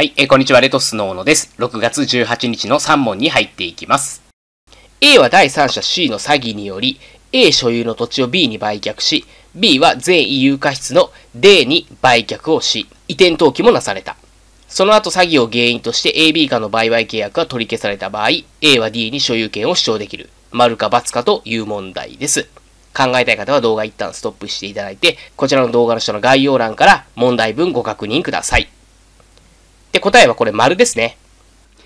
はい、えー、こんにちは、レトスノーノです。6月18日の3問に入っていきます。A は第三者 C の詐欺により、A 所有の土地を B に売却し、B は全 e 有価室の D に売却をし、移転登記もなされた。その後詐欺を原因として AB 化の売買契約が取り消された場合、A は D に所有権を主張できる。丸か×かという問題です。考えたい方は動画一旦ストップしていただいて、こちらの動画の下の概要欄から問題文ご確認ください。で、答えはこれ丸ですね。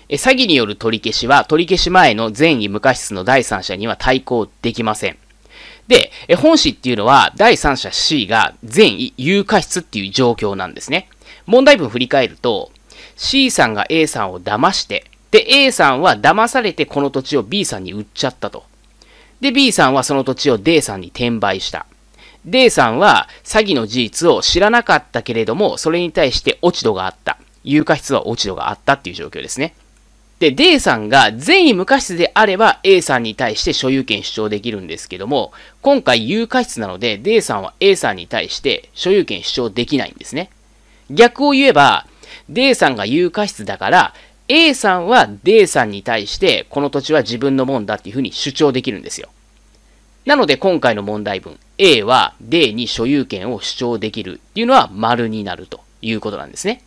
え、詐欺による取り消しは、取り消し前の善意無過失の第三者には対抗できません。で、え、本誌っていうのは、第三者 C が善意有過失っていう状況なんですね。問題文振り返ると、C さんが A さんを騙して、で、A さんは騙されてこの土地を B さんに売っちゃったと。で、B さんはその土地を D さんに転売した。D さんは詐欺の事実を知らなかったけれども、それに対して落ち度があった。有価質は落ち度があったっていう状況ですね。で、D さんが善意無価質であれば A さんに対して所有権主張できるんですけども、今回有価質なので D さんは A さんに対して所有権主張できないんですね。逆を言えば、D さんが有価質だから、A さんは D さんに対してこの土地は自分のもんだっていうふうに主張できるんですよ。なので今回の問題文 A は D に所有権を主張できるっていうのは丸になるということなんですね。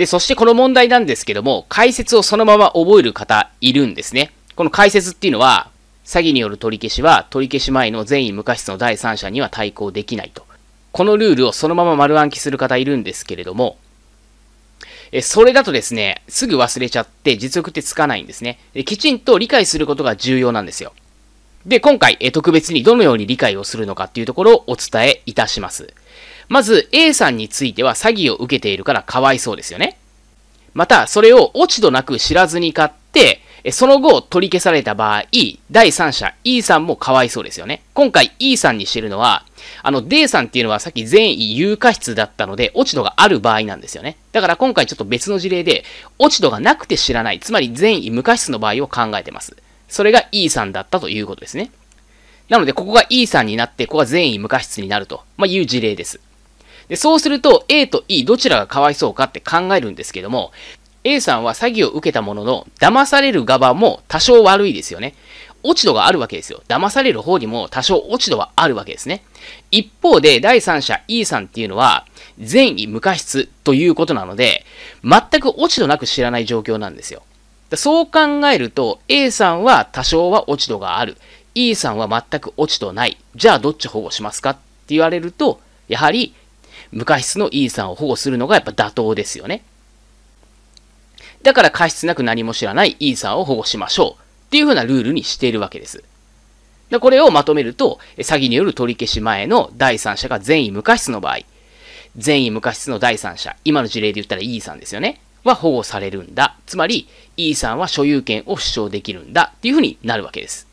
で、そしてこの問題なんですけども、解説をそのまま覚える方いるんですね。この解説っていうのは、詐欺による取り消しは取り消し前の善意無過失の第三者には対抗できないと。このルールをそのまま丸暗記する方いるんですけれども、えそれだとですね、すぐ忘れちゃって実力ってつかないんですね。きちんと理解することが重要なんですよ。で、今回、特別にどのように理解をするのかっていうところをお伝えいたします。まず A さんについては詐欺を受けているからかわいそうですよね。また、それを落ち度なく知らずに買って、その後取り消された場合、第三者 E さんもかわいそうですよね。今回 E さんにしてるのは、あの D さんっていうのはさっき善意有価質だったので、落ち度がある場合なんですよね。だから今回ちょっと別の事例で、落ち度がなくて知らない、つまり善意無価質の場合を考えてます。それが E さんだったということですね。なので、ここが E さんになって、ここが善意無価質になると、まあ、いう事例です。で、そうすると A と E どちらがかわいそうかって考えるんですけども、A さんは詐欺を受けたものの、騙される側も多少悪いですよね。落ち度があるわけですよ。騙される方にも多少落ち度はあるわけですね。一方で、第三者 E さんっていうのは、善意無過失ということなので、全く落ち度なく知らない状況なんですよ。そう考えると、A さんは多少は落ち度がある。E さんは全く落ち度ない。じゃあどっち保護しますかって言われると、やはり無過失の E さんを保護するのがやっぱ妥当ですよね。だから過失なく何も知らない E さんを保護しましょうっていうふうなルールにしているわけです。でこれをまとめると、詐欺による取り消し前の第三者が善意無過失の場合、善意無過失の第三者、今の事例で言ったら E さんですよね、は保護されるんだ。つまり E さんは所有権を主張できるんだっていうふうになるわけです。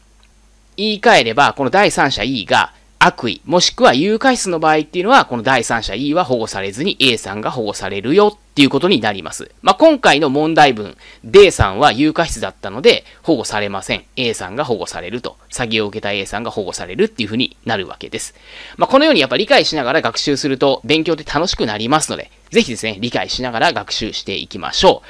言い換えれば、この第三者 E が悪意、もしくは誘拐室の場合っていうのは、この第三者 E は保護されずに A さんが保護されるよっていうことになります。まあ、今回の問題文、D さんは誘拐室だったので保護されません。A さんが保護されると。詐欺を受けた A さんが保護されるっていうふうになるわけです。まあ、このようにやっぱ理解しながら学習すると勉強って楽しくなりますので、ぜひですね、理解しながら学習していきましょ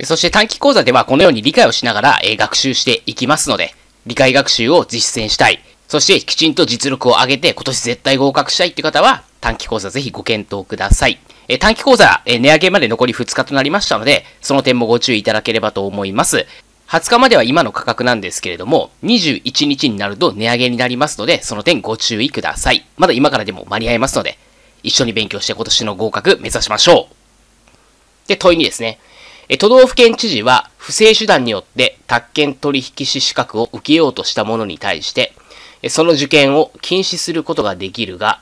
う。そして短期講座ではこのように理解をしながら、え学習していきますので、理解学習を実践したい。そしてきちんと実力を上げて今年絶対合格したいって方は短期講座ぜひご検討ください。え短期講座、え値上げまで残り2日となりましたので、その点もご注意いただければと思います。20日までは今の価格なんですけれども、21日になると値上げになりますので、その点ご注意ください。まだ今からでも間に合いますので、一緒に勉強して今年の合格目指しましょう。で、問いにですね。え、都道府県知事は、不正手段によって、宅建取引士資格を受けようとした者に対して、その受験を禁止することができるが、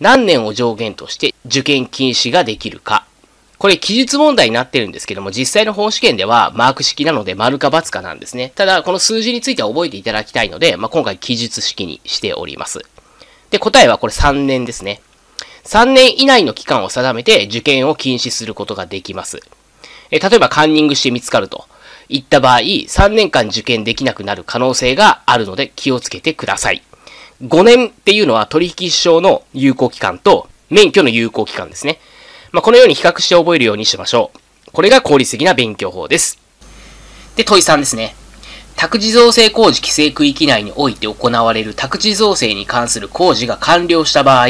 何年を上限として受験禁止ができるか。これ記述問題になってるんですけども、実際の本試験ではマーク式なので丸か×かなんですね。ただ、この数字については覚えていただきたいので、まあ、今回記述式にしております。で、答えはこれ3年ですね。3年以内の期間を定めて受験を禁止することができます。え例えばカンニングして見つかると。いった場合、3年間受験できなくなる可能性があるので気をつけてください。5年っていうのは取引証の有効期間と免許の有効期間ですね。まあ、このように比較して覚えるようにしましょう。これが効率的な勉強法です。で、問い3ですね。宅地造成工事規制区域内において行われる宅地造成に関する工事が完了した場合、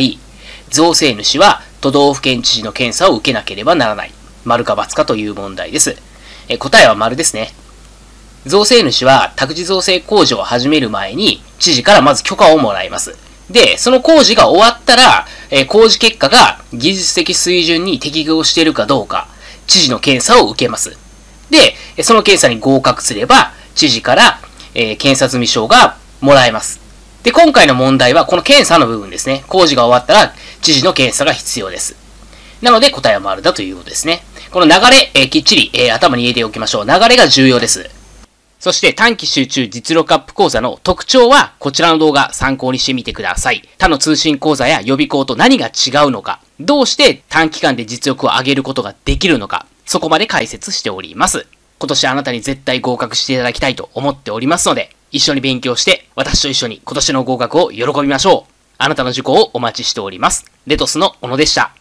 造成主は都道府県知事の検査を受けなければならない。丸か×かという問題です。え答えは丸ですね。造成主は宅地造成工事を始める前に、知事からまず許可をもらいます。で、その工事が終わったら、え工事結果が技術的水準に適合しているかどうか、知事の検査を受けます。で、その検査に合格すれば、知事から、え検査済証がもらえます。で、今回の問題はこの検査の部分ですね。工事が終わったら知事の検査が必要です。なので答えは丸だということですね。この流れ、えー、きっちり、えー、頭に入れておきましょう。流れが重要です。そして短期集中実力アップ講座の特徴はこちらの動画参考にしてみてください。他の通信講座や予備校と何が違うのか、どうして短期間で実力を上げることができるのか、そこまで解説しております。今年あなたに絶対合格していただきたいと思っておりますので、一緒に勉強して、私と一緒に今年の合格を喜びましょう。あなたの受講をお待ちしております。レトスの小野でした。